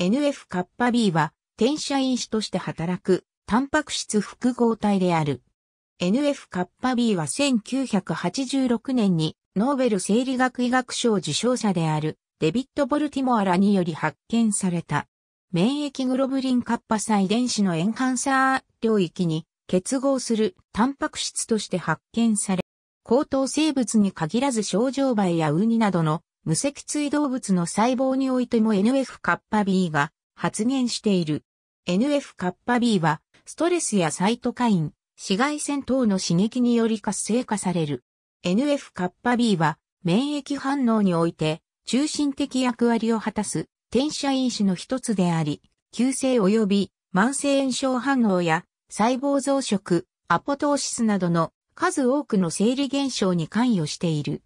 NF カッパ B は、転写因子として働く、タンパク質複合体である。NF カッパ B は1986年に、ノーベル生理学医学賞受賞者である、デビッド・ボルティモアラにより発見された。免疫グロブリンカッパ細電子のエンハンサー領域に結合するタンパク質として発見され、高等生物に限らず症状梅やウニなどの無脊椎動物の細胞においても n f パ b が発現している。n f パ b は、ストレスやサイトカイン、紫外線等の刺激により活性化される。n f パ b は、免疫反応において、中心的役割を果たす、転写因子の一つであり、急性及び慢性炎症反応や、細胞増殖、アポトーシスなどの数多くの生理現象に関与している。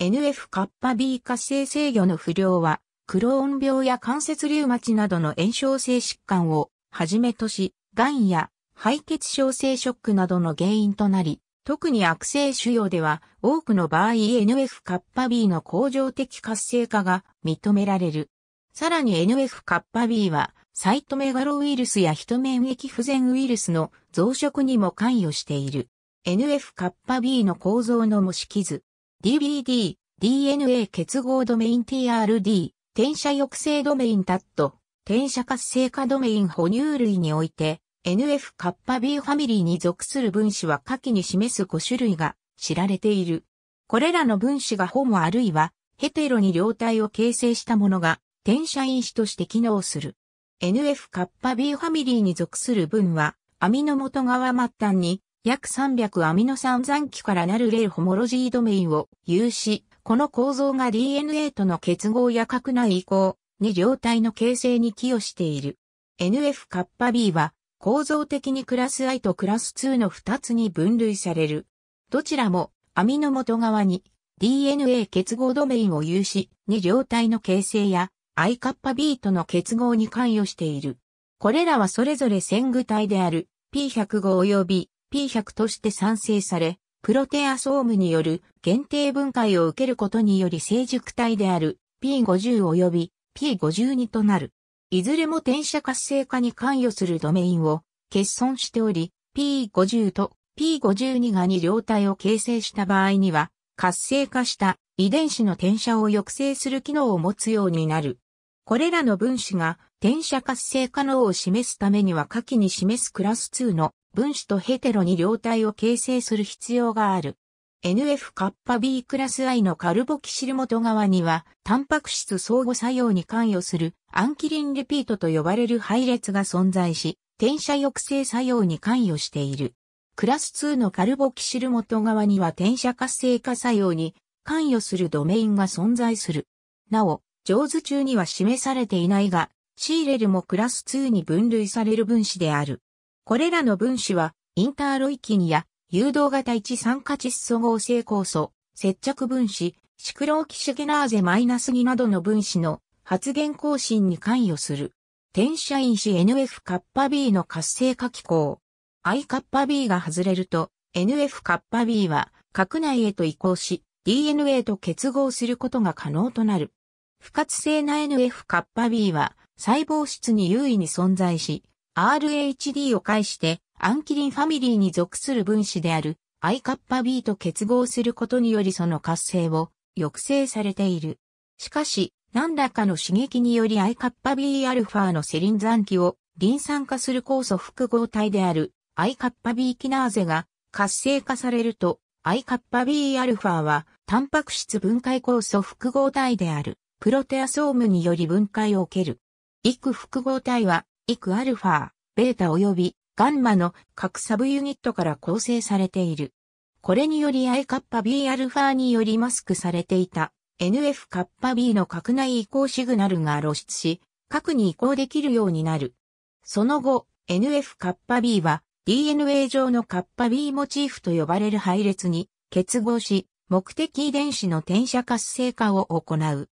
NF カッパ B 活性制御の不良は、クローン病や関節リウマチなどの炎症性疾患をはじめとし、癌や敗血症性ショックなどの原因となり、特に悪性腫瘍では多くの場合 NF カッパ B の恒常的活性化が認められる。さらに NF カッパ B はサイトメガロウイルスや人免疫不全ウイルスの増殖にも関与している。NF カッパ B の構造の模式図。DBD、DNA 結合ドメイン TRD、転写抑制ドメインタット、転写活性化ドメイン哺乳類において、NF カッパ B ファミリーに属する分子は下記に示す5種類が知られている。これらの分子がホモあるいはヘテロに両体を形成したものが転写因子として機能する。NF カッパ B ファミリーに属する分は、網の元側末端に約300アミノ酸残基からなるレーホモロジードメインを有し、この構造が DNA との結合や核内移行に両体の形成に寄与している。n f パ b は構造的にクラス I とクラス2の2つに分類される。どちらもアミノ元側に DNA 結合ドメインを有し、に両体の形成や i パ b との結合に関与している。これらはそれぞれ線具体である P105 及び P100 として産生され、プロテアソームによる限定分解を受けることにより成熟体である P50 及び P52 となる。いずれも転写活性化に関与するドメインを欠損しており、P50 と P52 が2両体を形成した場合には、活性化した遺伝子の転写を抑制する機能を持つようになる。これらの分子が転写活性可能を示すためには下記に示すクラス2の分子とヘテロに両体を形成する必要がある。NF カッパ B クラス I のカルボキシル元側には、タンパク質相互作用に関与するアンキリンリピートと呼ばれる配列が存在し、転写抑制作用に関与している。クラス2のカルボキシル元側には転写活性化作用に関与するドメインが存在する。なお、上図中には示されていないが、シーレルもクラス2に分類される分子である。これらの分子は、インターロイキンや、誘導型一酸化窒素合成酵素、接着分子、シクローキシゲナーゼマイナス2などの分子の発現更新に関与する。転写因子 NF カッパ B の活性化機構。I カッパ B が外れると、NF カッパ B は核内へと移行し、DNA と結合することが可能となる。不活性な NF カッパ B は細胞質に優位に存在し、RHD を介してアンキリンファミリーに属する分子である I カッパ B と結合することによりその活性を抑制されている。しかし、何らかの刺激により I カッパ Bα のセリン残機をリン酸化する酵素複合体である I カッパ B キナーゼが活性化されると I カッパ Bα はタンパク質分解酵素複合体であるプロテアソームにより分解を受ける。イク複合体はイクアルファ、ベータ及びガンマの各サブユニットから構成されている。これにより I カッパ B アルファによりマスクされていた NF カッパ B の核内移行シグナルが露出し、核に移行できるようになる。その後、NF カッパ B は DNA 上のカッパ B モチーフと呼ばれる配列に結合し、目的遺伝子の転写活性化を行う。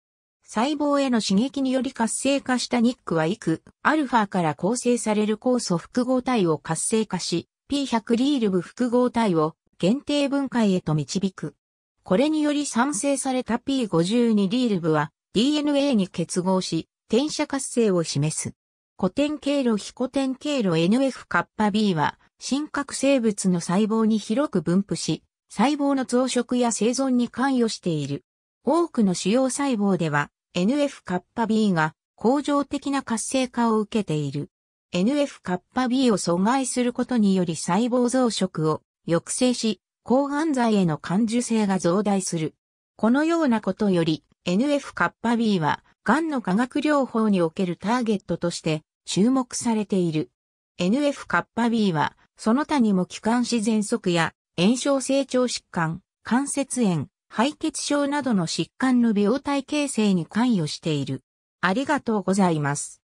細胞への刺激により活性化したニックは幾、アルファから構成される酵素複合体を活性化し、P100 リール部複合体を限定分解へと導く。これにより産生された P52 リール部は DNA に結合し、転写活性を示す。古典経路非古典経路 NF カッパ B は、真核生物の細胞に広く分布し、細胞の増殖や生存に関与している。多くの主要細胞では、NF カッパ B が恒常的な活性化を受けている。NF カッパ B を阻害することにより細胞増殖を抑制し、抗がん剤への感受性が増大する。このようなことより NF カッパ B は、んの化学療法におけるターゲットとして注目されている。NF カッパ B は、その他にも気管支喘息や炎症成長疾患、関節炎、敗血症などの疾患の病態形成に関与している。ありがとうございます。